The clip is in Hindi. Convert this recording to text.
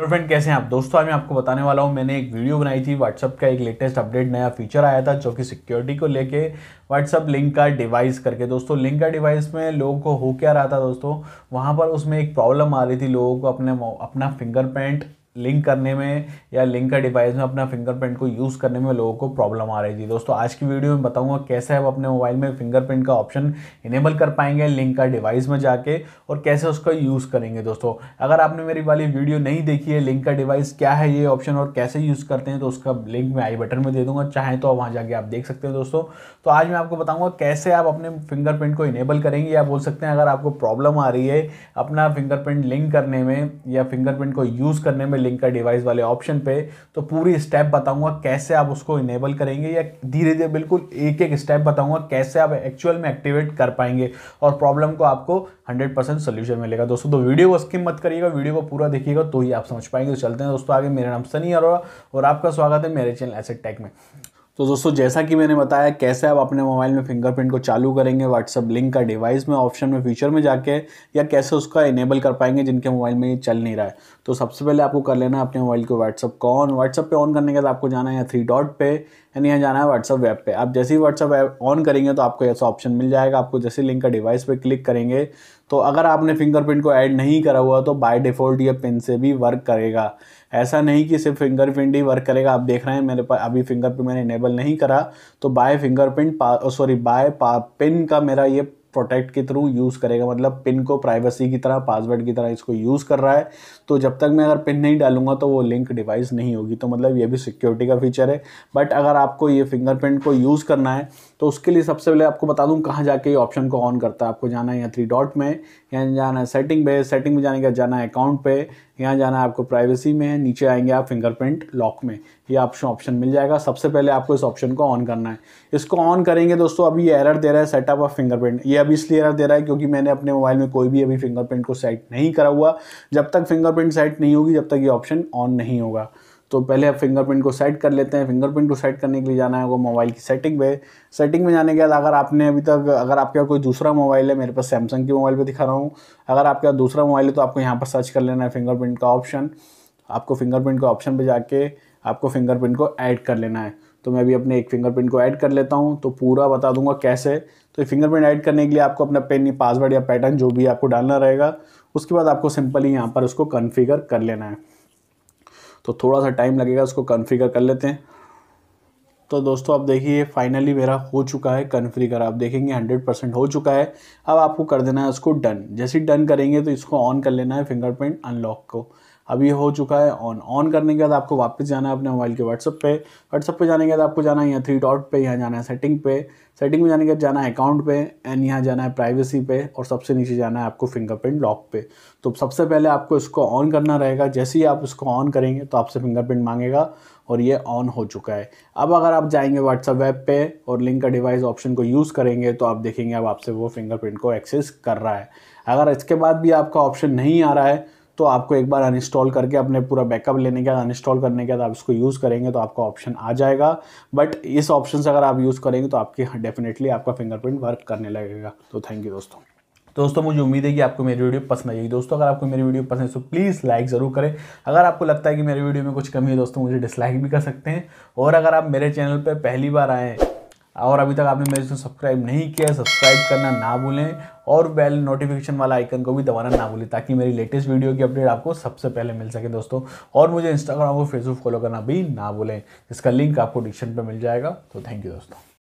हेलो फ्रेंड कैसे हैं आप दोस्तों मैं आपको बताने वाला हूं मैंने एक वीडियो बनाई थी व्हाट्सअप का एक लेटेस्ट अपडेट नया फीचर आया था जो कि सिक्योरिटी को लेके व्हाट्सअप लिंक का डिवाइस करके दोस्तों लिंक का डिवाइस में लोगों को हो क्या रहा था दोस्तों वहां पर उसमें एक प्रॉब्लम आ रही थी लोगों को अपने अपना फिंगरप्रिंट लिंक करने में या लिंक का डिवाइस में अपना फिंगरप्रिंट को यूज़ करने में लोगों को प्रॉब्लम आ रही थी दोस्तों आज की वीडियो में बताऊंगा कैसे आप अपने मोबाइल में फिंगरप्रिंट का ऑप्शन इनेबल कर पाएंगे लिंक का डिवाइस में जाके और कैसे उसका यूज़ करेंगे दोस्तों अगर आपने मेरी वाली वीडियो नहीं देखी है लिंक का डिवाइस क्या है ये ऑप्शन और कैसे यूज़ करते हैं तो उसका लिंक मैं आई बटन में दे दूँगा चाहें तो वहाँ जाके आप देख सकते हैं दोस्तों तो आज मैं आपको बताऊँगा कैसे आप अपने फिंगरप्रिंट को इनेबल करेंगे या बोल सकते हैं अगर आपको प्रॉब्लम आ रही है अपना फिंगरप्रिंट लिंक करने में या फिंगरप्रिंट को यूज़ करने में लिंकर डिवाइस वाले ऑप्शन पे तो पूरी स्टेप बताऊंगा कैसे आप उसको इनेबल करेंगे या धीरे धीरे बिल्कुल एक एक स्टेप बताऊंगा कैसे आप एक्चुअल में एक्टिवेट कर पाएंगे और प्रॉब्लम को आपको 100 परसेंट सोल्यूशन मिलेगा दोस्तों तो वीडियो को स्किप मत करिएगा वीडियो को पूरा देखिएगा तो ही आप समझ पाएंगे तो चलते हैं दोस्तों आगे मेरा नाम सनी अरोड़ा और आपका स्वागत है मेरे चैनल एसेट टैक में तो दोस्तों जैसा कि मैंने बताया कैसे आप अपने मोबाइल में फिंगरप्रिंट को चालू करेंगे व्हाट्सअप लिंक का डिवाइस में ऑप्शन में फीचर में जाके या कैसे उसका इनेबल कर पाएंगे जिनके मोबाइल में ये चल नहीं रहा है तो सबसे पहले आपको कर लेना है अपने मोबाइल को व्हाट्सअप को ऑन व्हाट्सअप पे ऑन करने के बाद आपको जाना है या थ्री डॉट पे यानी यहाँ जाना है व्हाट्सअप वेब पे आप जैसे ही व्हाट्सअप ऐप ऑन करेंगे तो आपको ऐसा ऑप्शन मिल जाएगा आपको जैसे लिंक का डिवाइस पर क्लिक करेंगे तो अगर आपने फिंगरप्रिंट को ऐड नहीं करा हुआ तो बाय डिफ़ॉल्ट ये पिन से भी वर्क करेगा ऐसा नहीं कि सिर्फ फिंगरप्रिंट ही वर्क करेगा आप देख रहे हैं मेरे पास अभी फिंगरप्रिंट मैंने इनेबल नहीं करा तो by fingerprint sorry by pin का मेरा ये प्रोटेक्ट के थ्रू यूज़ करेगा मतलब पिन को प्राइवेसी की तरह पासवर्ड की तरह इसको यूज़ कर रहा है तो जब तक मैं अगर पिन नहीं डालूंगा तो वो लिंक डिवाइस नहीं होगी तो मतलब ये भी सिक्योरिटी का फीचर है बट अगर आपको ये फिंगरप्रिंट को यूज़ करना है तो उसके लिए सबसे पहले आपको बता दूँ कहाँ जाके ये ऑप्शन को ऑन करता है आपको जाना है यहाँ थ्री डॉट में यहाँ जाना है सेटिंग पे सेटिंग में जाने का जाना है अकाउंट पे यहाँ जाना है आपको प्राइवेसी में नीचे आएंगे आप फिंगरप्रिंट लॉक में ये आपको ऑप्शन मिल जाएगा सबसे पहले आपको इस ऑप्शन को ऑन करना है इसको ऑन करेंगे दोस्तों अभी ये एरर दे रहा है सेटअप ऑफ फिंगरप्रिंट ये अभी इसलिए एरर दे रहा है क्योंकि मैंने अपने मोबाइल में कोई भी अभी फिंगरप्रिंट को सेट नहीं करा हुआ जब तक फिंगरप्रिंट सेट नहीं होगी जब तक ये ऑप्शन ऑन नहीं होगा तो पहले आप फिंगरप्रिंट को सेट कर लेते हैं फिंगरप्रिंट को सेट करने के लिए जाना है वो मोबाइल की सेटिंग में सेटिंग में जाने के बाद अगर आपने अभी तक अगर आपका कोई दूसरा मोबाइल है मेरे पास सैमसंग के मोबाइल पे दिखा रहा हूँ अगर आपका दूसरा मोबाइल है तो आपको यहाँ पर सर्च कर लेना है फिंगरप्रिंट का ऑप्शन आपको फिंगरप्रिंट का ऑप्शन पर जाके आपको फिंगरप्रिंट को ऐड कर लेना है तो मैं भी अपने एक फिंगरप्रिंट को ऐड कर लेता हूँ तो पूरा बता दूंगा कैसे तो फिंगरप्रिंट ऐड करने के लिए आपको अपना पेन या पासवर्ड या पैटर्न जो भी आपको डालना रहेगा उसके बाद आपको सिंपली यहाँ पर उसको कन्फिगर कर लेना है तो थोड़ा सा टाइम लगेगा उसको कन्फिगर कर लेते हैं तो दोस्तों आप देखिए फाइनली मेरा हो चुका है कन्फिगर आप देखेंगे हंड्रेड परसेंट हो चुका है अब आपको कर देना है उसको डन जैसे डन करेंगे तो इसको ऑन कर लेना है फिंगरप्रिंट अनलॉक को अब ये हो चुका है ऑन ऑन करने के बाद आपको वापस जाना है अपने मोबाइल के व्हाट्सअप पे व्हाट्सअप पे जाने के बाद आपको जाना है यहाँ थ्री डॉट पे यहाँ जाना है सेटिंग पे सेटिंग में जाने के बाद जाना है अकाउंट पे एंड यहाँ जाना है प्राइवेसी पे और सबसे नीचे जाना है आपको फिंगरप्रिंट लॉक पे तो सबसे पहले आपको इसको ऑन करना रहेगा जैसे ही आप इसको ऑन करेंगे तो आपसे फिंगरप्रिंट मांगेगा और ये ऑन हो चुका है अब अगर आप जाएंगे व्हाट्सअप वेब पे और लिंक का डिवाइस ऑप्शन को यूज़ करेंगे तो आप देखेंगे अब आपसे वो फिंगरप्रिंट को एक्सेस कर रहा है अगर इसके बाद भी आपका ऑप्शन नहीं आ रहा है तो आपको एक बार अनइंस्टॉल करके अपने पूरा बैकअप लेने के बाद अनइंस्टॉल करने के बाद आप इसको यूज़ करेंगे तो आपका ऑप्शन आ जाएगा बट इस ऑप्शन से अगर आप यूज़ करेंगे तो आपकी डेफिनेटली आपका फिंगरप्रिंट वर्क करने लगेगा तो थैंक यू दोस्तों दोस्तों मुझे उम्मीद है कि आपको मेरी वीडियो पसंद आएगी दोस्तों अगर आपको मेरी वीडियो पसंद है तो प्लीज़ लाइक ज़रूर करें अगर आपको लगता है कि मेरी वीडियो में कुछ कमी है दोस्तों मुझे डिसलाइक भी कर सकते हैं और अगर आप मेरे चैनल पर पहली बार आएँ और अभी तक आपने मेरे चैनल सब्सक्राइब नहीं किया सब्सक्राइब करना ना भूलें और बेल नोटिफिकेशन वाला आइकन को भी दबाना ना भूलें ताकि मेरी लेटेस्ट वीडियो की अपडेट आपको सबसे पहले मिल सके दोस्तों और मुझे इंस्टाग्राम और फेसबुक फॉलो करना भी ना भूलें इसका लिंक आपको डिस्क्रिप्शन पर मिल जाएगा तो थैंक यू दोस्तों